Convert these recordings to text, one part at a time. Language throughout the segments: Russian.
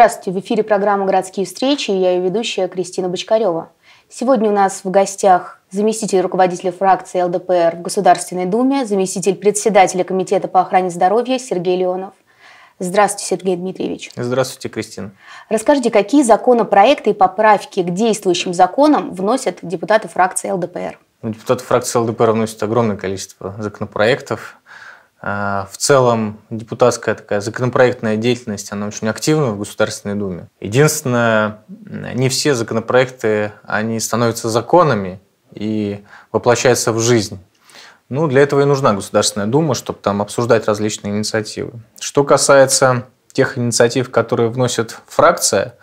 Здравствуйте, в эфире программа «Городские встречи» я ее ведущая Кристина Бочкарева. Сегодня у нас в гостях заместитель руководителя фракции ЛДПР в Государственной Думе, заместитель председателя Комитета по охране здоровья Сергей Леонов. Здравствуйте, Сергей Дмитриевич. Здравствуйте, Кристина. Расскажите, какие законопроекты и поправки к действующим законам вносят депутаты фракции ЛДПР? Депутаты фракции ЛДПР вносят огромное количество законопроектов. А, в целом депутатская такая законопроектная деятельность, она очень активна в Государственной Думе. Единственное, не все законопроекты, они становятся законами и воплощаются в жизнь. Ну, для этого и нужна Государственная Дума, чтобы там обсуждать различные инициативы. Что касается тех инициатив, которые вносит фракция,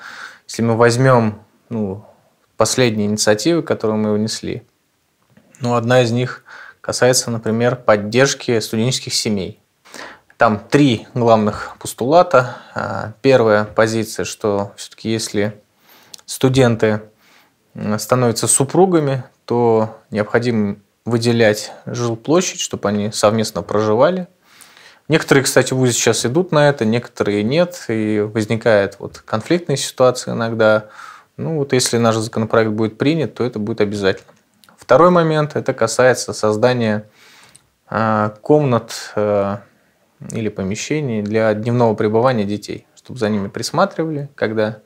если мы возьмем ну, последние инициативы, которые мы внесли, ну, одна из них – касается, например, поддержки студенческих семей. Там три главных постулата. А, первая позиция, что все-таки если студенты становятся супругами, то необходимо выделять жилплощадь, чтобы они совместно проживали. Некоторые, кстати, вузы сейчас идут на это, некоторые нет, и возникает вот конфликтная ситуация иногда. Ну вот если наш законопроект будет принят, то это будет обязательно. Второй момент, это касается создания а, комнат а, или помещений для дневного пребывания детей, чтобы за ними присматривали, когда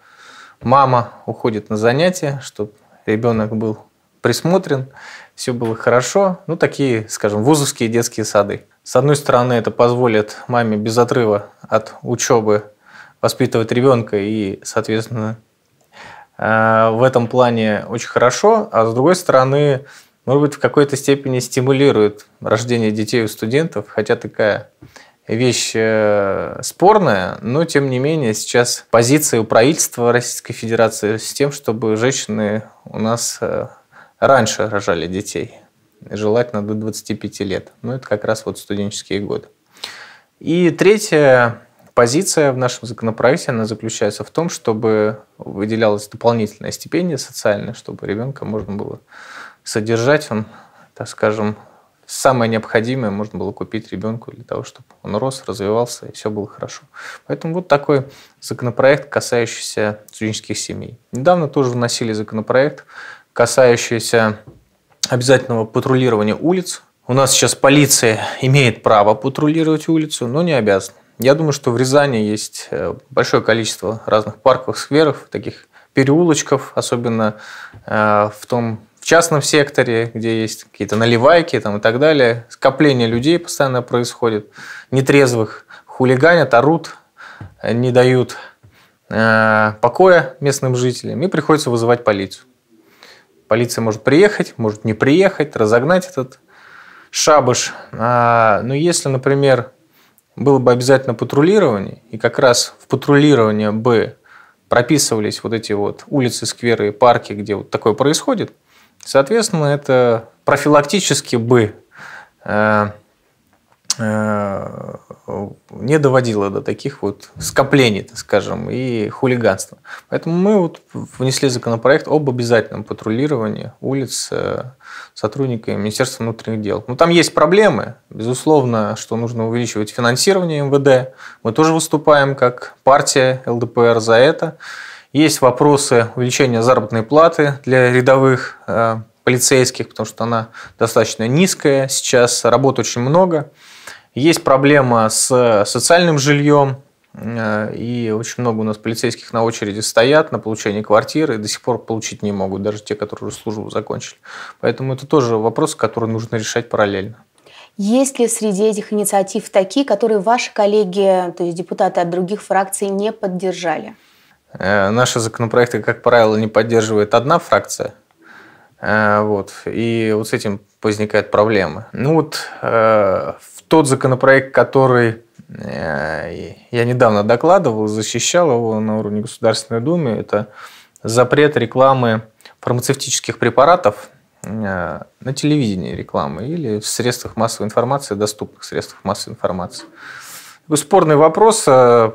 мама уходит на занятия, чтобы ребенок был присмотрен, все было хорошо. Ну, такие, скажем, вузовские детские сады. С одной стороны, это позволит маме без отрыва от учебы воспитывать ребенка и, соответственно, Э, в этом плане очень хорошо, а с другой стороны, может быть, в какой-то степени стимулирует рождение детей у студентов, хотя такая вещь э, спорная, но тем не менее сейчас позиция у правительства Российской Федерации с тем, чтобы женщины у нас э, раньше рожали детей, желательно до 25 лет. Ну, это как раз вот студенческие годы. И третье, Позиция в нашем законопроекте, она заключается в том, чтобы выделялась дополнительная стипендия социальная, чтобы ребенка можно было содержать, он, так скажем, самое необходимое можно было купить ребенку для того, чтобы он рос, развивался и все было хорошо. Поэтому вот такой законопроект, касающийся студенческих семей. Недавно тоже вносили законопроект, касающийся обязательного патрулирования улиц. У нас сейчас полиция имеет право патрулировать улицу, но не обязана. Я думаю, что в Рязани есть э, большое количество разных парков, скверов, таких переулочков, особенно э, в том в частном секторе, где есть какие-то наливайки там, и так далее. Скопление людей постоянно происходит, нетрезвых хулиганят, орут, э, не дают покоя местным жителям, и приходится вызывать полицию. Полиция может приехать, может не приехать, разогнать этот шабаш. А, Но ну, если, например, было бы обязательно патрулирование, и как раз в патрулирование бы прописывались вот эти вот улицы, скверы и парки, где вот такое происходит, соответственно, это профилактически бы э, Э, не доводило до таких вот скоплений, так скажем, и хулиганства. Поэтому мы вот внесли законопроект об обязательном патрулировании улиц э, сотрудниками Министерства внутренних дел. Но ну, там есть проблемы. Безусловно, что нужно увеличивать финансирование МВД. Мы тоже выступаем как партия ЛДПР за это. Есть вопросы увеличения заработной платы для рядовых э, полицейских, потому что она достаточно низкая сейчас, работы очень много. Есть проблема с э, социальным жильем, э, и очень много у нас полицейских на очереди стоят на получение квартиры и до сих пор получить не могут, даже те, которые службу закончили. Поэтому это тоже вопрос, который нужно решать параллельно. Есть ли среди этих инициатив такие, которые ваши коллеги, то есть депутаты от других фракций, не поддержали? Э, наши законопроекты, как правило, не поддерживает одна фракция. Вот. И вот с этим возникают проблемы. Ну вот тот законопроект, который э, я недавно докладывал, защищал его на уровне Государственной Думы, это запрет рекламы фармацевтических препаратов э, на телевидении рекламы или в средствах массовой информации, доступных средствах массовой информации. Спорный вопрос, э,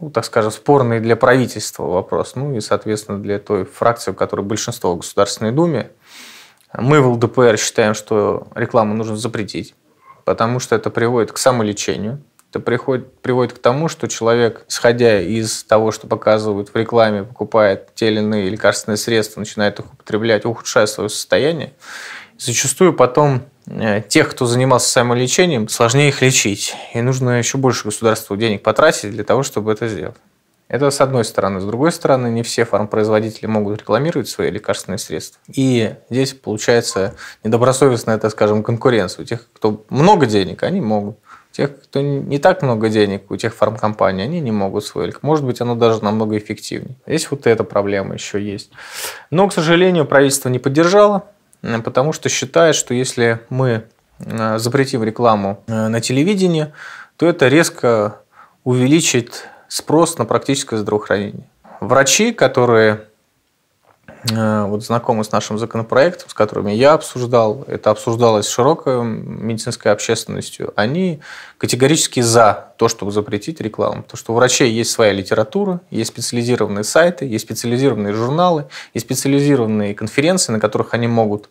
ну, так скажем, спорный для правительства вопрос, ну и, соответственно, для той фракции, у которой большинство в Государственной Думе. Мы в ЛДПР считаем, что рекламу нужно запретить потому что это приводит к самолечению, это приходит, приводит к тому, что человек, исходя из того, что показывают в рекламе, покупает те или иные лекарственные средства, начинает их употреблять, ухудшая свое состояние. Зачастую потом э, тех, кто занимался самолечением, сложнее их лечить. И нужно еще больше государству денег потратить для того, чтобы это сделать. Это с одной стороны. С другой стороны, не все фармпроизводители могут рекламировать свои лекарственные средства. И здесь получается недобросовестная, так скажем, конкуренция. У тех, кто много денег, они могут. У тех, кто не так много денег, у тех фармкомпаний, они не могут свой. Может быть, оно даже намного эффективнее. Здесь вот эта проблема еще есть. Но, к сожалению, правительство не поддержало, потому что считает, что если мы э, запретим рекламу э, на телевидении, то это резко увеличит спрос на практическое здравоохранение. Врачи, которые э, вот знакомы с нашим законопроектом, с которыми я обсуждал, это обсуждалось широкой медицинской общественностью, они категорически за то, чтобы запретить рекламу. Потому что у врачей есть своя литература, есть специализированные сайты, есть специализированные журналы, есть специализированные конференции, на которых они могут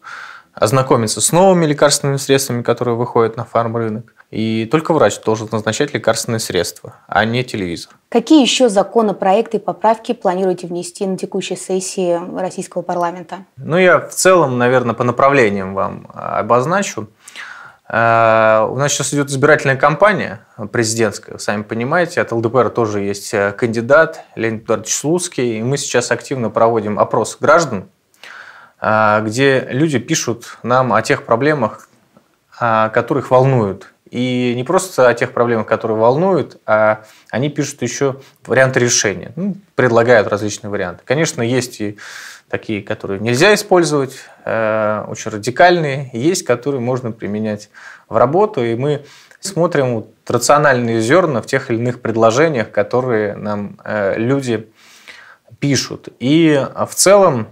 ознакомиться с новыми лекарственными средствами, которые выходят на фарм-рынок. И только врач должен назначать лекарственные средства, а не телевизор. Какие еще законопроекты и поправки планируете внести на текущей сессии российского парламента? Ну, я в целом, наверное, по направлениям вам а, обозначу. Э, у нас сейчас идет избирательная кампания президентская, сами понимаете, от ЛДПР тоже есть э, кандидат Леонид Эдуардович Слуцкий, и мы сейчас активно проводим опрос граждан а, где люди пишут нам о тех проблемах, а, которых волнуют. И не просто о тех проблемах, которые волнуют, а они пишут еще варианты решения, ну, предлагают различные варианты. Конечно, есть и такие, которые нельзя использовать, а, очень радикальные, есть, которые можно применять в работу, и мы смотрим вот рациональные зерна в тех или иных предложениях, которые нам э, люди пишут. И в целом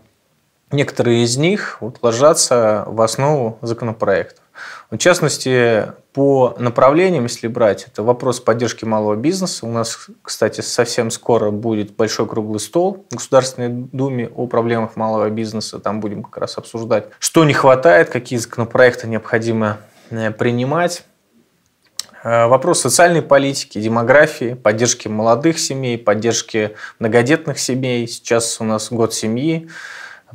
некоторые из них вот ложатся в основу законопроектов. В частности, по направлениям, если брать, это вопрос поддержки малого бизнеса. У нас, кстати, совсем скоро будет большой круглый стол в Государственной Думе о проблемах малого бизнеса. Там будем как раз обсуждать, что не хватает, какие законопроекты необходимо э, принимать. Э, вопрос социальной политики, демографии, поддержки молодых семей, поддержки многодетных семей. Сейчас у нас год семьи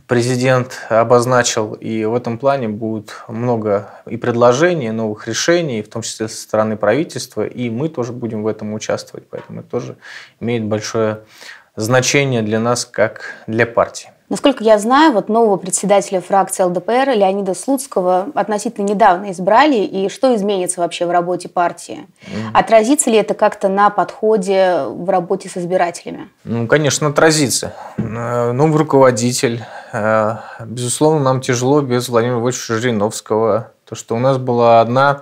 президент обозначил, и в этом плане будет много и предложений, новых решений, в том числе со стороны правительства, и мы тоже будем в этом участвовать, поэтому это тоже имеет большое значение для нас, как для партии. Насколько я знаю, вот нового председателя фракции ЛДПР Леонида Слуцкого относительно недавно избрали, и что изменится вообще в работе партии? Mm-hmm. Отразится ли это как-то на подходе в работе с избирателями? Ну, конечно, отразится. Э, новый руководитель Э, безусловно, нам тяжело без Владимира Вольфовича Жириновского. То, что у нас была одна,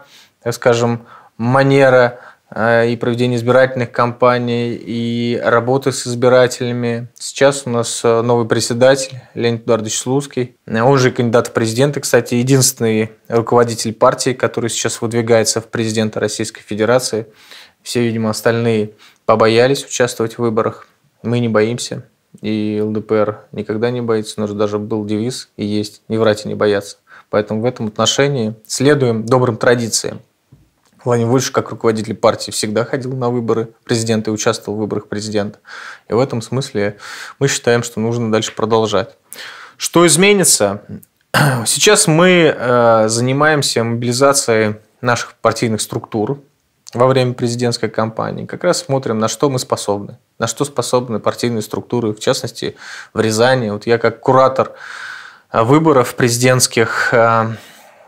так э, скажем, манера э, и проведения избирательных кампаний, и работы с избирателями. Сейчас у нас новый председатель Леонид Эдуардович Слуцкий. Он же кандидат в президенты, кстати, единственный руководитель партии, который сейчас выдвигается в президента Российской Федерации. Все, видимо, остальные побоялись участвовать в выборах. Мы не боимся и ЛДПР никогда не боится, у нас даже был девиз и есть «не врать и не бояться». Поэтому в этом отношении следуем добрым традициям. Владимир Вольфович, как руководитель партии, всегда ходил на выборы президента и участвовал в выборах президента. И в этом смысле мы считаем, что нужно дальше продолжать. Что изменится? Сейчас мы э, занимаемся мобилизацией наших партийных структур, во время президентской кампании, как раз смотрим, на что мы способны, на что способны партийные структуры, в частности, в Рязани. Вот я как куратор э, выборов президентских э,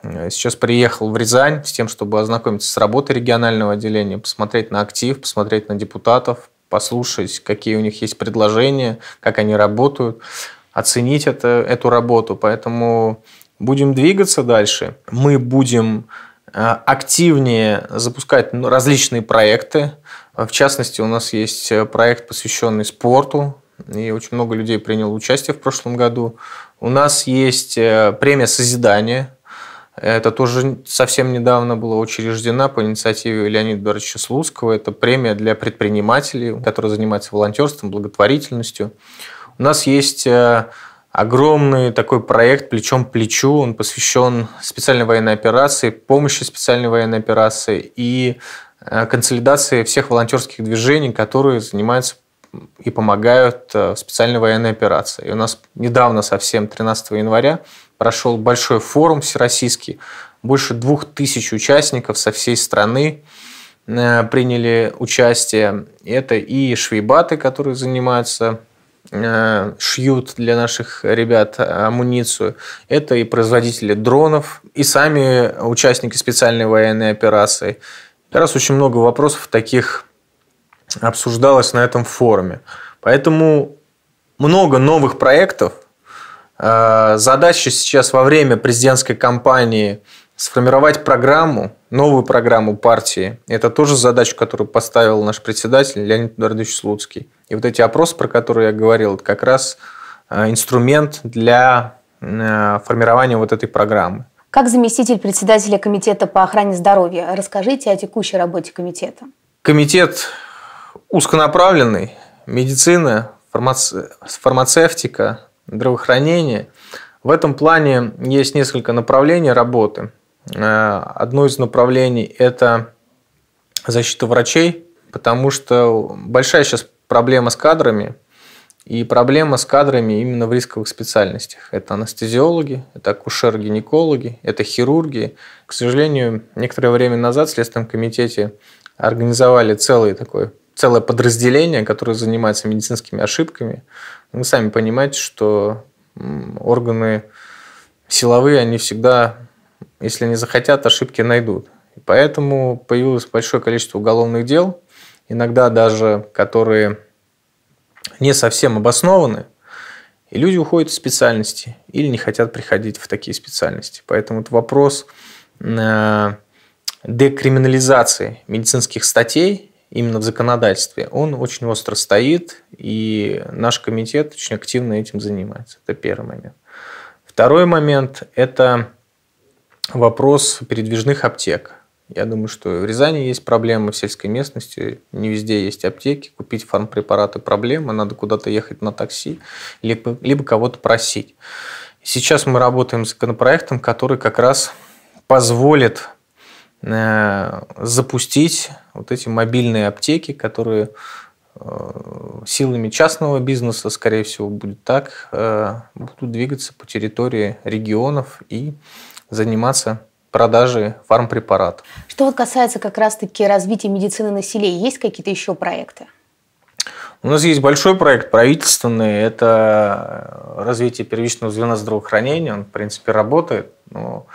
сейчас приехал в Рязань с тем, чтобы ознакомиться с работой регионального отделения, посмотреть на актив, посмотреть на депутатов, послушать, какие у них есть предложения, как они работают, оценить это, эту работу. Поэтому будем двигаться дальше. Мы будем Э, активнее запускать ну, различные проекты. Э, в частности, у нас есть э, проект, посвященный спорту, и очень много людей приняло участие в прошлом году. У нас есть премия «Созидание», это тоже совсем недавно была учреждена по инициативе Леонида Борисовича Слуцкого. Это премия для предпринимателей, которые занимаются волонтерством, благотворительностью. У нас есть Огромный такой проект «Плечом к плечу», он посвящен специальной военной операции, помощи специальной военной операции и э, консолидации всех волонтерских движений, которые занимаются и помогают э, в специальной военной операции. И у нас недавно совсем, 13 января, прошел большой форум всероссийский. Больше двух тысяч участников со всей страны э, приняли участие. Это и швейбаты, которые занимаются Э, шьют для наших ребят э, амуницию. Это и производители дронов, и сами участники специальной военной операции. раз очень много вопросов таких обсуждалось на этом форуме. Поэтому много новых проектов. Э, задача сейчас во время президентской кампании сформировать программу, новую программу партии. Это тоже задача, которую поставил наш председатель Леонид Эдуардович Слуцкий. И вот эти опросы, про которые я говорил, это как раз э, инструмент для э, формирования вот этой программы. Как заместитель председателя Комитета по охране здоровья, расскажите о текущей работе комитета. Комитет узконаправленный, медицина, фармаци... фармацевтика, здравоохранение. В этом плане есть несколько направлений работы. Э, одно из направлений – это защита врачей, потому что большая сейчас проблема с кадрами, и проблема с кадрами именно в рисковых специальностях. Это анестезиологи, это акушер-гинекологи, это хирурги. К сожалению, некоторое время назад в Следственном комитете организовали целый такой целое подразделение, которое занимается медицинскими ошибками. Вы сами понимаете, что органы силовые, они всегда если не захотят, ошибки найдут. И поэтому появилось большое количество уголовных дел, иногда даже которые не совсем обоснованы, и люди уходят из специальности или не хотят приходить в такие специальности. Поэтому это вопрос э, декриминализации медицинских статей именно в законодательстве, он очень остро стоит, и наш комитет очень активно этим занимается. Это первый момент. Второй момент – это вопрос передвижных аптек. Я думаю, что в Рязани есть проблемы в сельской местности, не везде есть аптеки, купить фармпрепараты проблема, надо куда-то ехать на такси, либо, либо кого-то просить. Сейчас мы работаем с законопроектом, который как раз позволит э, запустить вот эти мобильные аптеки, которые э, силами частного бизнеса, скорее всего, будет так, э, будут двигаться по территории регионов и заниматься продажей фармпрепаратов. Что вот касается как раз-таки развития медицины на селе, есть какие-то еще проекты? У нас есть большой проект правительственный, это развитие первичного звена здравоохранения, он, в принципе, работает, но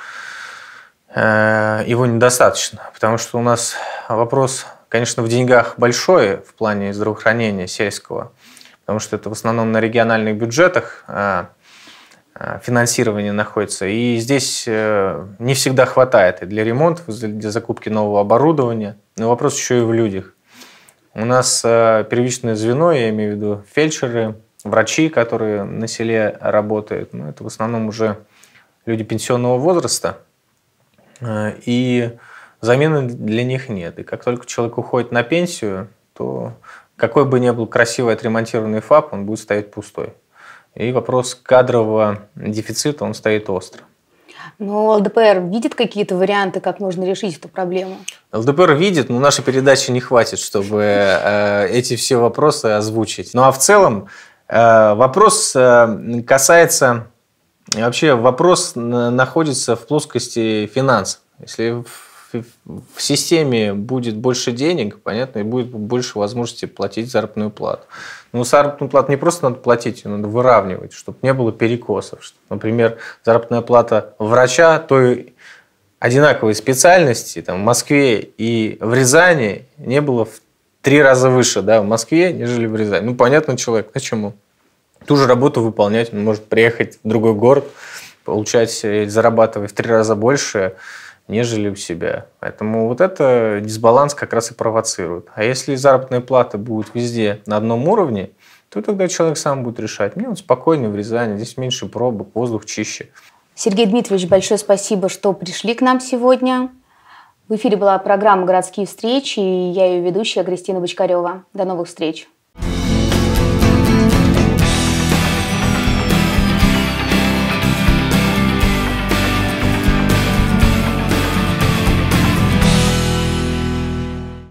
э, его недостаточно, потому что у нас вопрос, конечно, в деньгах большой в плане здравоохранения сельского, потому что это в основном на региональных бюджетах а Э, финансирование находится. И здесь э, не всегда хватает и для ремонтов, для закупки нового оборудования. Но вопрос еще и в людях. У нас э, первичное звено, я имею в виду фельдшеры, врачи, которые на селе работают. Ну, это в основном уже люди пенсионного возраста. И замены для них нет. И как только человек уходит на пенсию, то какой бы ни был красивый отремонтированный ФАП, он будет стоять пустой. И вопрос кадрового дефицита, он стоит остро. Но ну, ЛДПР видит какие-то варианты, как можно решить эту проблему? ЛДПР видит, но нашей передачи не хватит, чтобы э, эти все вопросы озвучить. Ну а в целом э, вопрос э, касается... Вообще вопрос находится в плоскости финансов. Если в системе будет больше денег, понятно, и будет больше возможности платить заработную плату. Но ну, заработную плату не просто надо платить, ее надо выравнивать, чтобы не было перекосов. Чтобы, например, заработная плата врача той одинаковой специальности там, в Москве и в Рязани не было в три раза выше да, в Москве, нежели в Рязани. Ну, понятно, человек, почему? А Ту же работу выполнять, он может приехать в другой город, получать, э, зарабатывать в три раза больше, нежели у себя. Поэтому вот это дисбаланс как раз и провоцирует. А если заработная плата будет везде на одном уровне, то тогда человек сам будет решать. Мне он спокойнее в Рязани, здесь меньше пробок, воздух чище. Сергей Дмитриевич, большое спасибо, что пришли к нам сегодня. В эфире была программа «Городские встречи» и я ее ведущая Кристина Бочкарева. До новых встреч!